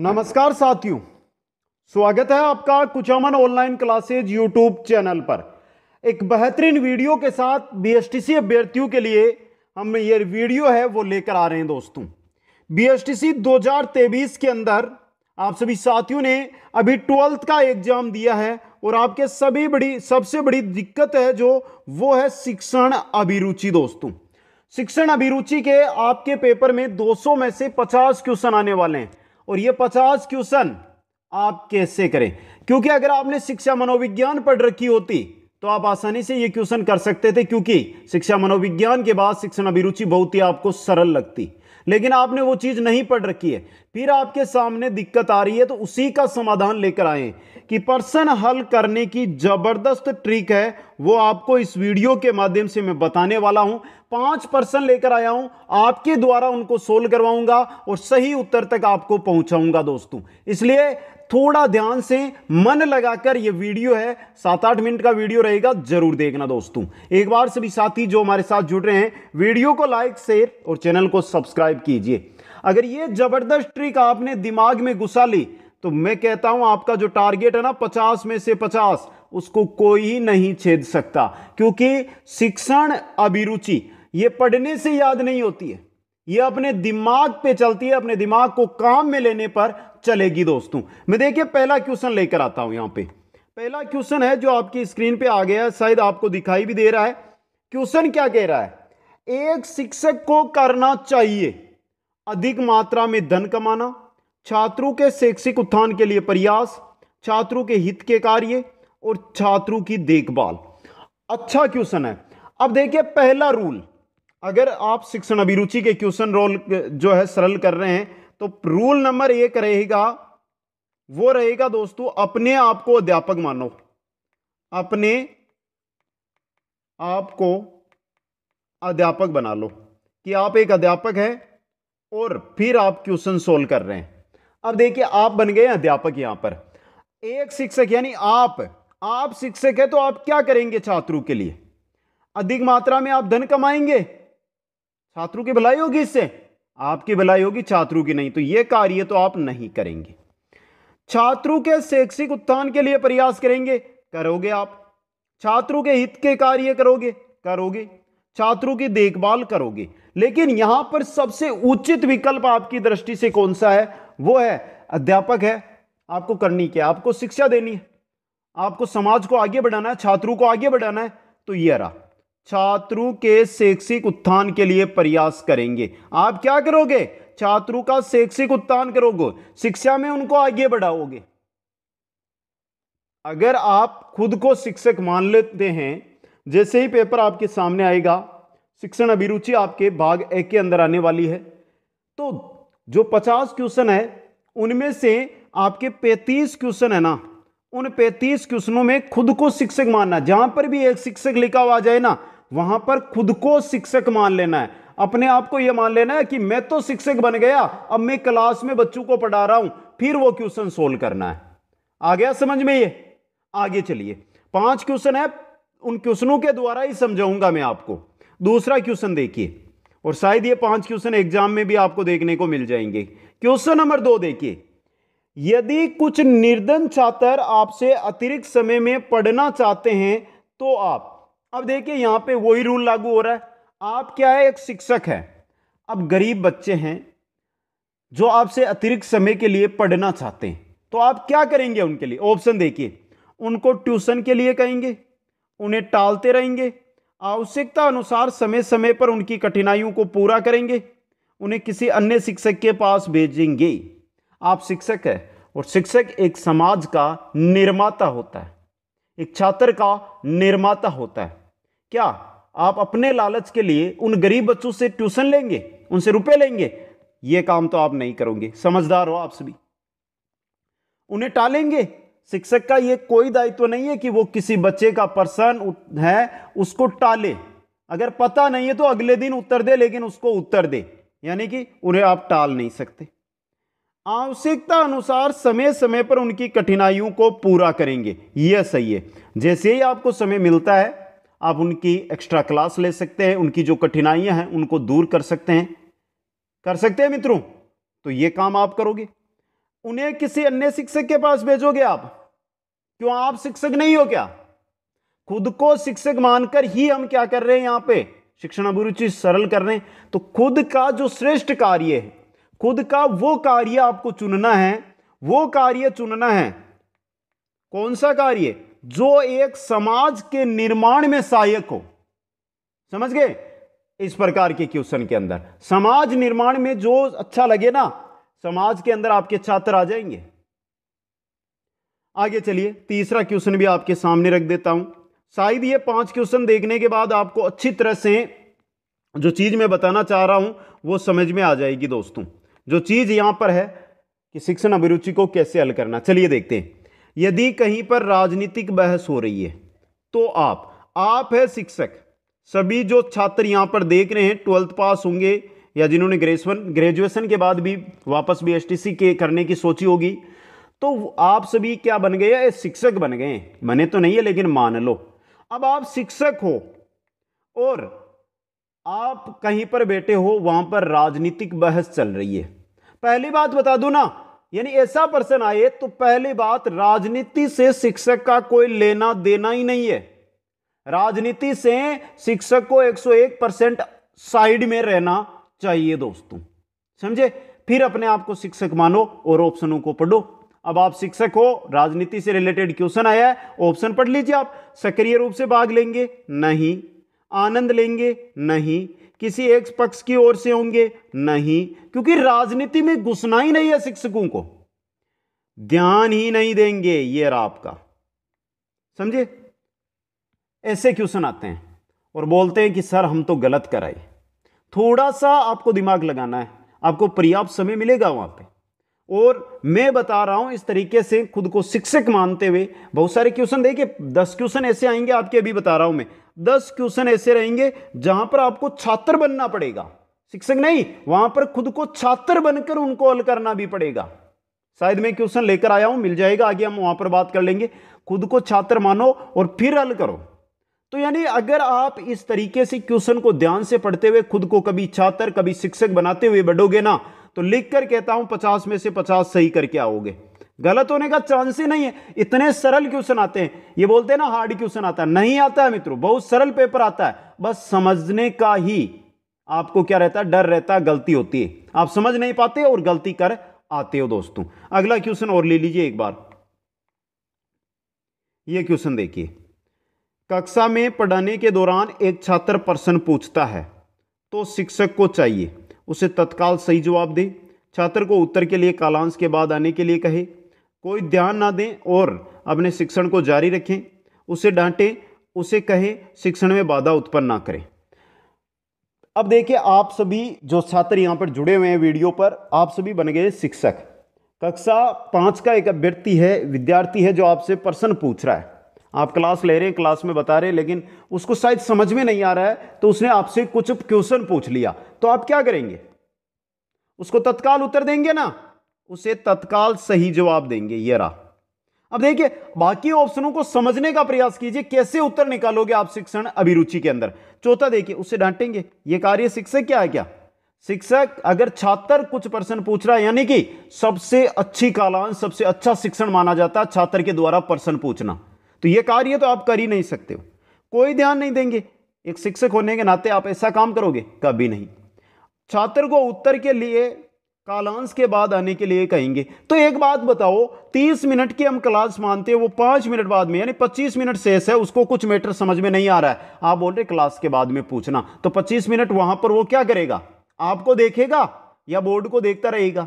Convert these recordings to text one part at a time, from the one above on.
नमस्कार साथियों स्वागत है आपका Kuchaman online classes YouTube channel पर एक बेहतरीन वीडियो के साथ बीएसटीसी अभ्यर्थियों के लिए हम ये वीडियो है वो लेकर आ रहे हैं दोस्तों बीएसटीसी 2023 के अंदर आप सभी साथियों ने अभी ट्वेल्थ का एग्जाम दिया है और आपके सभी बड़ी सबसे बड़ी दिक्कत है जो वो है शिक्षण अभिरुचि दोस्तों शिक्षण अभिरुचि के आपके पेपर में 200 में से 50 क्वेश्चन आने वाले हैं और ये पचास क्वेश्चन आप कैसे करें क्योंकि अगर आपने शिक्षा मनोविज्ञान पढ़ रखी होती तो आप आसानी से ये क्वेश्चन कर सकते थे क्योंकि शिक्षा मनोविज्ञान के बाद शिक्षण अभिरुचि बहुत ही आपको सरल लगती लेकिन आपने वो चीज़ नहीं पढ़ रखी है फिर आपके सामने दिक्कत आ रही है तो उसी का समाधान लेकर आए कि पर्सन हल करने की ज़बरदस्त ट्रिक है वो आपको इस वीडियो के माध्यम से मैं बताने वाला हूँ पांच पर्सन लेकर आया हूं आपके द्वारा उनको सोल्व करवाऊंगा और सही उत्तर तक आपको पहुंचाऊंगा दोस्तों इसलिए थोड़ा ध्यान से मन लगाकर यह वीडियो है सात आठ मिनट का वीडियो रहेगा जरूर देखना दोस्तों एक बार सभी साथी जो हमारे साथ जुड़ रहे हैं वीडियो को लाइक शेयर और चैनल को सब्सक्राइब कीजिए अगर ये जबरदस्त ट्रिक आपने दिमाग में घुसा ली तो मैं कहता हूं आपका जो टारगेट है ना पचास में से पचास उसको कोई ही नहीं छेद सकता क्योंकि शिक्षण अभिरुचि ये पढ़ने से याद नहीं होती है ये अपने दिमाग पे चलती है अपने दिमाग को काम में लेने पर चलेगी दोस्तों मैं देखिए पहला क्वेश्चन लेकर आता हूं यहां पे पहला क्वेश्चन है जो आपकी स्क्रीन पे आ गया है शायद आपको दिखाई भी दे रहा है क्वेश्चन क्या कह रहा है एक शिक्षक को करना चाहिए अधिक मात्रा में धन कमाना छात्रों के शैक्षिक उत्थान के लिए प्रयास छात्रों के हित के कार्य और छात्रों की देखभाल अच्छा क्वेश्चन है अब देखिए पहला रूल अगर आप शिक्षण अभिरुचि के क्वेश्चन रोल जो है सरल कर रहे हैं तो रूल नंबर एक रहेगा वो रहेगा दोस्तों अपने आप को अध्यापक मानो अपने आप को अध्यापक बना लो कि आप एक अध्यापक हैं और फिर आप क्वेश्चन सोल्व कर रहे हैं अब देखिए आप बन गए अध्यापक यहां पर एक शिक्षक यानी आप आप शिक्षक है तो आप क्या करेंगे छात्रों के लिए अधिक मात्रा में आप धन कमाएंगे छात्रों की भलाई होगी इससे आपकी भलाई होगी छात्रों की नहीं तो ये कार्य तो आप नहीं करेंगे छात्रों के शैक्षिक उत्थान के लिए प्रयास करेंगे करोगे आप छात्रों के हित के कार्य करोगे करोगे छात्रों की देखभाल करोगे लेकिन यहां पर सबसे उचित विकल्प आपकी दृष्टि से कौन सा है वो है अध्यापक है आपको करनी क्या आपको शिक्षा देनी है आपको समाज को आगे बढ़ाना है छात्रों को आगे बढ़ाना है तो ये रहा छात्रों के शैक्षिक उत्थान के लिए प्रयास करेंगे आप क्या करोगे छात्रों का शैक्षिक उत्थान करोगे शिक्षा में उनको आगे बढ़ाओगे अगर आप खुद को शिक्षक मान लेते हैं जैसे ही पेपर आपके सामने आएगा शिक्षण अभिरुचि आपके भाग एक के अंदर आने वाली है तो जो पचास क्वेश्चन है उनमें से आपके पैंतीस क्वेश्चन है ना उन पैतीस क्वेश्चनों में खुद को शिक्षक मानना जहां पर भी एक शिक्षक लिखा हुआ जाए ना वहां पर खुद को शिक्षक मान लेना है अपने आप को यह मान लेना है कि मैं तो शिक्षक बन गया अब मैं क्लास में बच्चों को पढ़ा रहा हूं फिर वो क्वेश्चन सोल्व करना है आ गया समझ में ये आगे चलिए पांच क्वेश्चन है उन क्वेश्चनों के द्वारा ही समझाऊंगा मैं आपको दूसरा क्वेश्चन देखिए और शायद ये पांच क्वेश्चन एग्जाम में भी आपको देखने को मिल जाएंगे क्वेश्चन नंबर दो देखिए यदि कुछ निर्धन छात्र आपसे अतिरिक्त समय में पढ़ना चाहते हैं तो आप अब देखिए यहाँ पे वही रूल लागू हो रहा है आप क्या है एक शिक्षक है अब गरीब बच्चे हैं जो आपसे अतिरिक्त समय के लिए पढ़ना चाहते हैं तो आप क्या करेंगे उनके लिए ऑप्शन देखिए उनको ट्यूशन के लिए कहेंगे उन्हें टालते रहेंगे आवश्यकता अनुसार समय समय पर उनकी कठिनाइयों को पूरा करेंगे उन्हें किसी अन्य शिक्षक के पास भेजेंगे आप शिक्षक है और शिक्षक एक समाज का निर्माता होता है एक छात्र का निर्माता होता है क्या आप अपने लालच के लिए उन गरीब बच्चों से ट्यूशन लेंगे उनसे रुपए लेंगे यह काम तो आप नहीं करोगे समझदार हो आप सभी उन्हें टालेंगे शिक्षक का यह कोई दायित्व तो नहीं है कि वो किसी बच्चे का पर्सन है उसको टाले अगर पता नहीं है तो अगले दिन उत्तर दे लेकिन उसको उत्तर दे यानी कि उन्हें आप टाल नहीं सकते आवश्यकता अनुसार समय समय पर उनकी कठिनाइयों को पूरा करेंगे यह सही है जैसे ही आपको समय मिलता है आप उनकी एक्स्ट्रा क्लास ले सकते हैं उनकी जो कठिनाइयां हैं उनको दूर कर सकते हैं कर सकते हैं मित्रों तो ये काम आप करोगे उन्हें किसी अन्य शिक्षक के पास भेजोगे आप क्यों आप शिक्षक नहीं हो क्या खुद को शिक्षक मानकर ही हम क्या कर रहे हैं यहां पे शिक्षण अभिरुचि सरल कर रहे हैं तो खुद का जो श्रेष्ठ कार्य है खुद का वो कार्य आपको चुनना है वो कार्य चुनना है कौन सा कार्य जो एक समाज के निर्माण में सहायक हो समझ गए इस प्रकार के क्वेश्चन के अंदर समाज निर्माण में जो अच्छा लगे ना समाज के अंदर आपके छात्र आ जाएंगे आगे चलिए तीसरा क्वेश्चन भी आपके सामने रख देता हूं शायद ये पांच क्वेश्चन देखने के बाद आपको अच्छी तरह से जो चीज मैं बताना चाह रहा हूं वो समझ में आ जाएगी दोस्तों जो चीज़ यहाँ पर है कि शिक्षण अभिरुचि को कैसे हल करना चलिए देखते हैं यदि कहीं पर राजनीतिक बहस हो रही है तो आप आप है शिक्षक सभी जो छात्र यहाँ पर देख रहे हैं ट्वेल्थ पास होंगे या जिन्होंने ग्रेजुएशन ग्रेजुएशन के बाद भी वापस बी एस के करने की सोची होगी तो आप सभी क्या बन गए हैं शिक्षक बन गए हैं तो नहीं है लेकिन मान लो अब आप शिक्षक हो और आप कहीं पर बैठे हो वहां पर राजनीतिक बहस चल रही है पहली बात बता दू ना यानी ऐसा पर्सन आए तो पहली बात राजनीति से शिक्षक का कोई लेना देना ही नहीं है राजनीति से शिक्षक को 101 परसेंट साइड में रहना चाहिए दोस्तों समझे फिर अपने आप को शिक्षक मानो और ऑप्शनों को पढ़ो अब आप शिक्षक हो राजनीति से रिलेटेड क्वेश्चन आया है ऑप्शन पढ़ लीजिए आप सक्रिय रूप से भाग लेंगे नहीं आनंद लेंगे नहीं किसी एक पक्ष की ओर से होंगे नहीं क्योंकि राजनीति में घुसना ही नहीं है शिक्षकों को ध्यान ही नहीं देंगे ये रहा आपका समझे ऐसे क्यों आते हैं और बोलते हैं कि सर हम तो गलत कराए थोड़ा सा आपको दिमाग लगाना है आपको पर्याप्त समय मिलेगा वहां पे और मैं बता रहा हूं इस तरीके से खुद को शिक्षक मानते हुए बहुत सारे क्वेश्चन देखिए दस क्वेश्चन ऐसे आएंगे आपके अभी बता रहा हूं मैं दस क्वेश्चन ऐसे रहेंगे जहां पर आपको छात्र बनना पड़ेगा शिक्षक नहीं वहां पर खुद को छात्र बनकर उनको हल करना भी पड़ेगा शायद मैं क्वेश्चन लेकर आया हूं मिल जाएगा आगे हम वहां पर बात कर लेंगे खुद को छात्र मानो और फिर हल करो तो यानी अगर आप इस तरीके से क्वेश्चन को ध्यान से पढ़ते हुए खुद को कभी छात्र कभी शिक्षक बनाते हुए बढ़ोगे ना तो लिख कर कहता हूं पचास में से पचास सही करके आओगे गलत होने का चांस ही नहीं है इतने सरल क्वेश्चन आते हैं ये बोलते हैं ना हार्ड क्वेश्चन आता है नहीं आता है मित्रों बहुत सरल पेपर आता है बस समझने का ही आपको क्या रहता है डर रहता है गलती होती है आप समझ नहीं पाते और गलती कर आते हो दोस्तों अगला क्वेश्चन और ले लीजिए एक बार ये क्वेश्चन देखिए कक्षा में पढ़ाने के दौरान एक छात्र प्रश्न पूछता है तो शिक्षक को चाहिए उसे तत्काल सही जवाब दे छात्र को उत्तर के लिए कालांश के बाद आने के लिए कहे कोई ध्यान ना दें और अपने शिक्षण को जारी रखें उसे डांटें उसे कहे शिक्षण में बाधा उत्पन्न ना करें अब देखिए आप सभी जो छात्र यहाँ पर जुड़े हुए हैं वीडियो पर आप सभी बन गए शिक्षक कक्षा पाँच का एक अभ्यर्थी है विद्यार्थी है जो आपसे प्रश्न पूछ रहा है आप क्लास ले रहे हैं क्लास में बता रहे हैं लेकिन उसको शायद समझ में नहीं आ रहा है तो उसने आपसे कुछ क्वेश्चन पूछ लिया तो आप क्या करेंगे उसको तत्काल उत्तर देंगे ना उसे तत्काल सही जवाब देंगे ये रहा अब देखिए बाकी ऑप्शनों को समझने का प्रयास कीजिए कैसे उत्तर निकालोगे आप शिक्षण अभिरुचि के अंदर चौथा देखिए उसे डांटेंगे ये कार्य शिक्षक क्या है क्या शिक्षक अगर छात्र कुछ प्रश्न पूछ रहा है यानी कि सबसे अच्छी कालांश सबसे अच्छा शिक्षण माना जाता है छात्र के द्वारा प्रश्न पूछना तो ये कार्य तो आप कर ही नहीं सकते हो कोई ध्यान नहीं देंगे एक शिक्षक होने के नाते आप ऐसा काम करोगे कभी नहीं छात्र को उत्तर के लिए कालांश के बाद आने के लिए कहेंगे तो एक बात बताओ तीस मिनट की हम क्लास मानते हैं वो पाँच मिनट बाद में यानी पच्चीस मिनट शेष है उसको कुछ मैटर समझ में नहीं आ रहा है आप बोल रहे क्लास के बाद में पूछना तो पच्चीस मिनट वहां पर वो क्या करेगा आपको देखेगा या बोर्ड को देखता रहेगा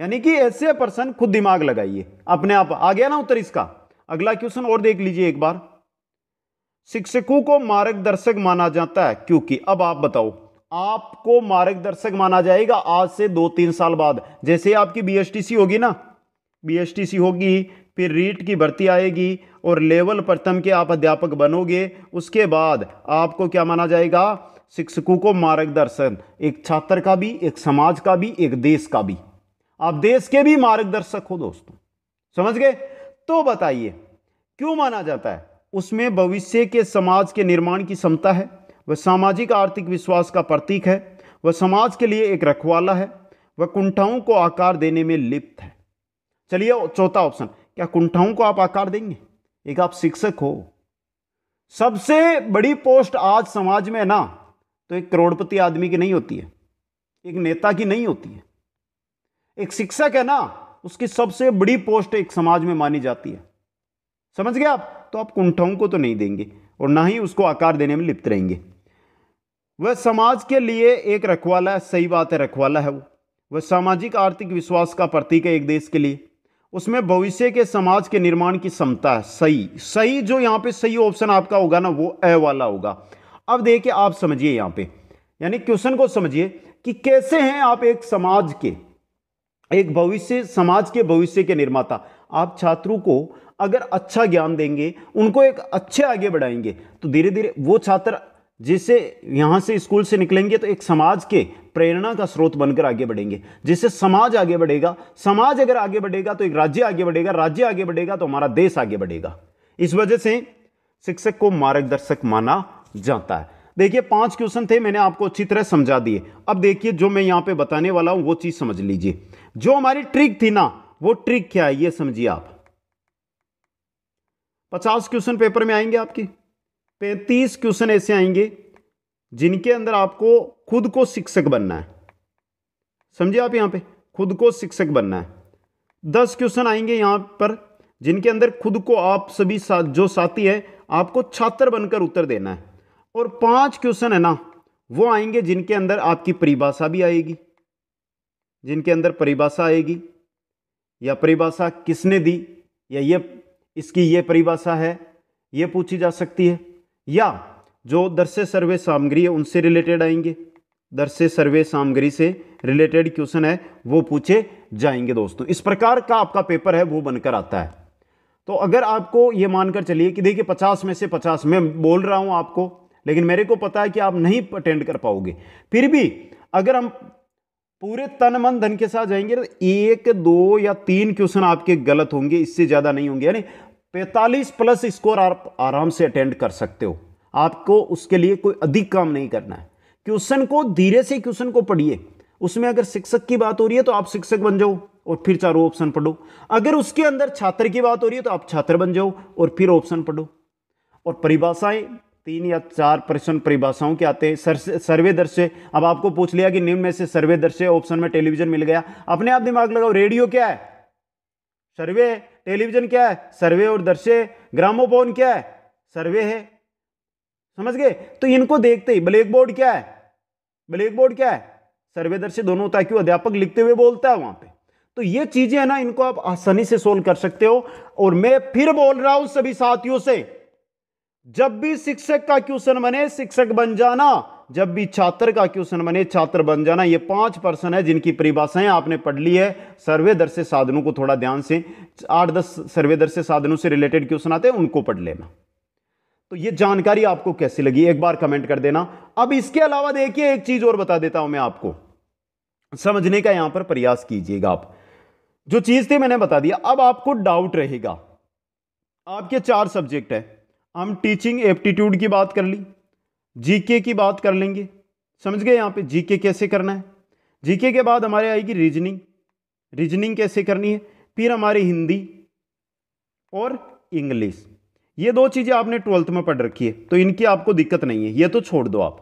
यानी कि ऐसे पर्सन खुद दिमाग लगाइए अपने आप आ गया ना उत्तर इसका अगला क्वेश्चन और देख लीजिए एक बार शिक्षकों को मार्गदर्शक माना जाता है क्योंकि अब आप बताओ आपको मार्गदर्शक माना जाएगा आज से दो तीन साल बाद जैसे आपकी बीएसटीसी होगी ना बीएसटीसी होगी फिर रीट की भर्ती आएगी और लेवल प्रथम के आप अध्यापक बनोगे उसके बाद आपको क्या माना जाएगा शिक्षकों को मार्गदर्शन एक छात्र का भी एक समाज का भी एक देश का भी आप देश के भी मार्गदर्शक हो दोस्तों समझ गए तो बताइए क्यों माना जाता है उसमें भविष्य के समाज के निर्माण की क्षमता है वह सामाजिक आर्थिक विश्वास का प्रतीक है वह समाज के लिए एक रखवाला है वह कुंठाओं को आकार देने में लिप्त है चलिए चौथा ऑप्शन क्या कुंठाओं को आप आकार देंगे एक आप शिक्षक हो सबसे बड़ी पोस्ट आज समाज में ना तो एक करोड़पति आदमी की नहीं होती है एक नेता की नहीं होती है एक शिक्षक है ना उसकी सबसे बड़ी पोस्ट एक समाज में मानी जाती है समझ गए आप तो आप कुंठाओं को तो नहीं देंगे और ना ही उसको आकार देने में लिप्त रहेंगे वह समाज के लिए एक रखवाला है सही बात है रखवाला है वो वह सामाजिक आर्थिक विश्वास का प्रतीक है एक देश के लिए उसमें भविष्य के समाज के निर्माण की क्षमता है सही सही जो यहाँ पे सही ऑप्शन आपका होगा ना वो ए वाला होगा अब देखिए आप समझिए यहाँ पे यानी क्वेश्चन को समझिए कि कैसे हैं आप एक समाज के एक भविष्य समाज के भविष्य के निर्माता आप छात्रों को अगर अच्छा ज्ञान देंगे उनको एक अच्छे आगे बढ़ाएंगे तो धीरे धीरे वो छात्र जिसे यहाँ से स्कूल से निकलेंगे तो एक समाज के प्रेरणा का स्रोत बनकर आगे बढ़ेंगे जिससे समाज आगे बढ़ेगा समाज अगर आगे बढ़ेगा तो एक राज्य आगे बढ़ेगा राज्य आगे बढ़ेगा तो हमारा देश आगे बढ़ेगा इस वजह से शिक्षक को मार्गदर्शक माना जाता है देखिए पांच क्वेश्चन थे मैंने आपको अच्छी तरह समझा दिए अब देखिए जो मैं यहां पे बताने वाला हूं वो चीज़ समझ लीजिए जो हमारी ट्रिक थी ना वो ट्रिक क्या है ये समझिए आप पचास क्वेश्चन पेपर में आएंगे आपके पैंतीस क्वेश्चन ऐसे आएंगे जिनके अंदर आपको खुद को शिक्षक बनना है समझे आप यहां पर खुद को शिक्षक बनना है दस क्वेश्चन आएंगे यहां पर जिनके अंदर खुद को आप सभी साथ जो साथी है आपको छात्र बनकर उत्तर देना है और पांच क्वेश्चन है ना वो आएंगे जिनके अंदर आपकी परिभाषा भी आएगी जिनके अंदर परिभाषा आएगी या परिभाषा किसने दी या ये इसकी ये परिभाषा है ये पूछी जा सकती है या जो दर्शे सर्वे सामग्री है उनसे रिलेटेड आएंगे दर्शे सर्वे सामग्री से रिलेटेड क्वेश्चन है वो पूछे जाएंगे दोस्तों इस प्रकार का आपका पेपर है वो बनकर आता है तो अगर आपको ये मानकर चलिए कि देखिए पचास में से पचास मैं बोल रहा हूँ आपको लेकिन मेरे को पता है कि आप नहीं अटेंड कर पाओगे फिर भी अगर हम पूरे तन मन धन के साथ जाएंगे तो एक दो या तीन क्वेश्चन आपके गलत होंगे इससे ज़्यादा नहीं होंगे यानी पैंतालीस प्लस स्कोर आप आराम से अटेंड कर सकते हो आपको उसके लिए कोई अधिक काम नहीं करना है क्वेश्चन को धीरे से क्वेश्चन को पढ़िए उसमें अगर शिक्षक की बात हो रही है तो आप शिक्षक बन जाओ और फिर चारों ऑप्शन पढ़ो अगर उसके अंदर छात्र की बात हो रही है तो आप छात्र बन जाओ और फिर ऑप्शन पढ़ो और परिभाषाएं तीन या चार प्रश्न परिभाषाओं के आते हैं सर सर्वे दृश्य अब आपको पूछ लिया कि निम्न में से सर्वे दृश्य ऑप्शन में टेलीविजन मिल गया अपने आप दिमाग लगाओ रेडियो क्या है सर्वे टेलीविजन क्या है सर्वे और दृश्य ग्रामोफोन क्या है सर्वे है समझ गए तो इनको देखते ही ब्लैक बोर्ड क्या है ब्लैक बोर्ड क्या है सर्वे दृश्य दोनों होता है क्यों अध्यापक लिखते हुए बोलता है वहां पे तो ये चीजें है ना इनको आप आसानी से सोल्व कर सकते हो और मैं फिर बोल रहा हूं सभी साथियों से जब भी शिक्षक का क्वेश्चन बने शिक्षक बन जाना जब भी छात्र का क्वेश्चन बने छात्र बन जाना ये पांच पर्सन है जिनकी परिभाषाएं आपने पढ़ ली है सर्वे दर साधनों को थोड़ा ध्यान से आठ दस सर्वे दर साधनों से रिलेटेड क्वेश्चन आते हैं उनको पढ़ लेना तो ये जानकारी आपको कैसी लगी एक बार कमेंट कर देना अब इसके अलावा देखिए एक चीज और बता देता हूं मैं आपको समझने का यहां पर प्रयास कीजिएगा आप जो चीज थी मैंने बता दिया अब आपको डाउट रहेगा आपके चार सब्जेक्ट है हम टीचिंग एप्टीट्यूड की बात कर ली जीके की बात कर लेंगे समझ गए यहाँ पे जीके कैसे करना है जीके के बाद हमारे आएगी रीजनिंग रीजनिंग कैसे करनी है फिर हमारी हिंदी और इंग्लिश ये दो चीज़ें आपने ट्वेल्थ में पढ़ रखी है तो इनकी आपको दिक्कत नहीं है ये तो छोड़ दो आप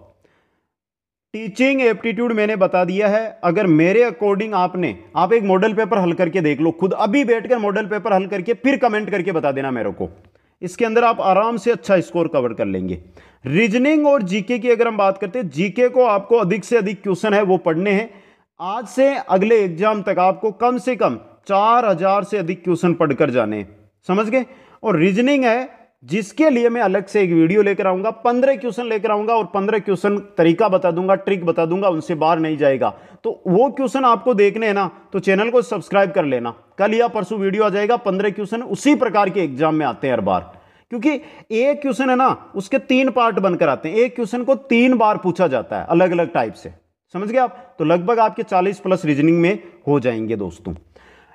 टीचिंग एप्टीट्यूड मैंने बता दिया है अगर मेरे अकॉर्डिंग आपने आप एक मॉडल पेपर हल करके देख लो खुद अभी बैठकर मॉडल पेपर हल करके फिर कमेंट करके बता देना मेरे को इसके अंदर आप आराम से अच्छा स्कोर कवर कर लेंगे रीजनिंग और जीके की अगर हम बात करते हैं जीके को आपको अधिक से अधिक क्वेश्चन है वो पढ़ने हैं आज से अगले एग्जाम तक आपको कम से कम चार हजार से अधिक क्वेश्चन पढ़कर जाने समझ गए और रीजनिंग है जिसके लिए मैं अलग से एक वीडियो लेकर आऊंगा पंद्रह क्वेश्चन लेकर आऊंगा और पंद्रह क्वेश्चन तरीका बता दूंगा ट्रिक बता दूंगा उनसे बाहर नहीं जाएगा तो वो क्वेश्चन आपको देखने हैं ना तो चैनल को सब्सक्राइब कर लेना कल या परसों वीडियो आ जाएगा पंद्रह क्वेश्चन उसी प्रकार के एग्जाम में आते हैं हर बार क्योंकि एक क्वेश्चन है ना उसके तीन पार्ट बनकर आते हैं एक क्वेश्चन को तीन बार पूछा जाता है अलग अलग टाइप से समझ गए आप तो लगभग आपके चालीस प्लस रीजनिंग में हो जाएंगे दोस्तों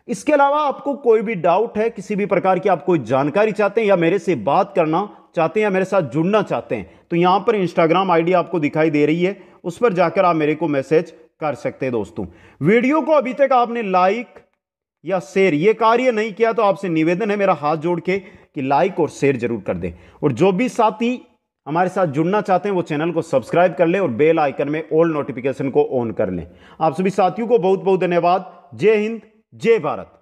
इसके अलावा आपको कोई भी डाउट है किसी भी प्रकार की आप कोई जानकारी चाहते हैं या मेरे से बात करना चाहते हैं या मेरे साथ जुड़ना चाहते हैं तो यहाँ पर इंस्टाग्राम आई आपको दिखाई दे रही है उस पर जाकर आप मेरे को मैसेज कर सकते हैं दोस्तों वीडियो को अभी तक आपने लाइक या शेयर ये कार्य नहीं किया तो आपसे निवेदन है मेरा हाथ जोड़ के कि लाइक और शेयर जरूर कर दें और जो भी साथी हमारे साथ जुड़ना चाहते हैं वो चैनल को सब्सक्राइब कर लें और बेल आइकन में ऑल नोटिफिकेशन को ऑन कर लें आप सभी साथियों को बहुत बहुत धन्यवाद जय हिंद जय भारत